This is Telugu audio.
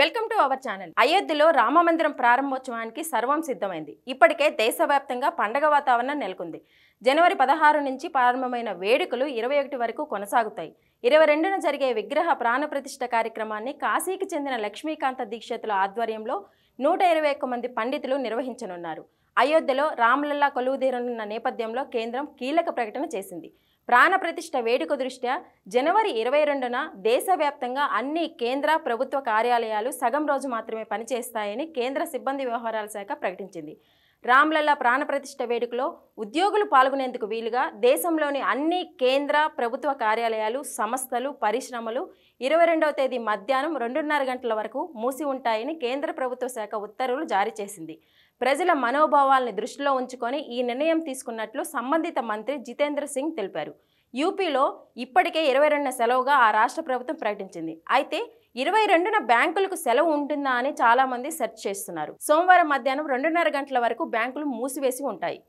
వెల్కమ్ టు అవర్ ఛానల్ అయోధ్యలో రామమందిరం ప్రారంభోత్సవానికి సర్వం సిద్ధమైంది ఇప్పటికే దేశవ్యాప్తంగా పండగ వాతావరణం నెలకొంది జనవరి పదహారు నుంచి ప్రారంభమైన వేడుకలు ఇరవై ఒకటి వరకు కొనసాగుతాయి ఇరవై రెండున జరిగే విగ్రహ ప్రాణప్రతిష్ఠ కార్యక్రమాన్ని కాశీకి చెందిన లక్ష్మీకాంత దీక్షితుల ఆధ్వర్యంలో నూట ఇరవై ఒక్క మంది పండితులు నిర్వహించనున్నారు అయోధ్యలో రామ్లల్లా కొలువుదీరనున్న నేపథ్యంలో కేంద్రం కీలక ప్రకటన చేసింది ప్రాణప్రతిష్ట వేడుక దృష్ట్యా జనవరి ఇరవై రెండున దేశవ్యాప్తంగా అన్ని కేంద్ర ప్రభుత్వ కార్యాలయాలు సగం రోజు మాత్రమే పనిచేస్తాయని కేంద్ర సిబ్బంది వ్యవహారాల శాఖ ప్రకటించింది రామ్లల్లా ప్రాణప్రతిష్ట వేడుకలో ఉద్యోగులు పాల్గొనేందుకు వీలుగా దేశంలోని అన్ని కేంద్ర ప్రభుత్వ కార్యాలయాలు సంస్థలు పరిశ్రమలు ఇరవై రెండవ తేదీ మధ్యాహ్నం రెండున్నర గంటల వరకు మూసి ఉంటాయని కేంద్ర ప్రభుత్వ శాఖ ఉత్తర్వులు జారీ చేసింది ప్రజల మనోభావాల్ని దృష్టిలో ఉంచుకొని ఈ నిర్ణయం తీసుకున్నట్లు సంబంధిత మంత్రి జితేంద్ర సింగ్ తెలిపారు యూపీలో ఇప్పటికే ఇరవై రెండున సెలవుగా ఆ రాష్ట్ర ప్రభుత్వం ప్రకటించింది అయితే ఇరవై రెండున బ్యాంకులకు సెలవు ఉంటుందా అని చాలామంది సెర్చ్ చేస్తున్నారు సోమవారం మధ్యాహ్నం రెండున్నర గంటల వరకు బ్యాంకులు మూసివేసి ఉంటాయి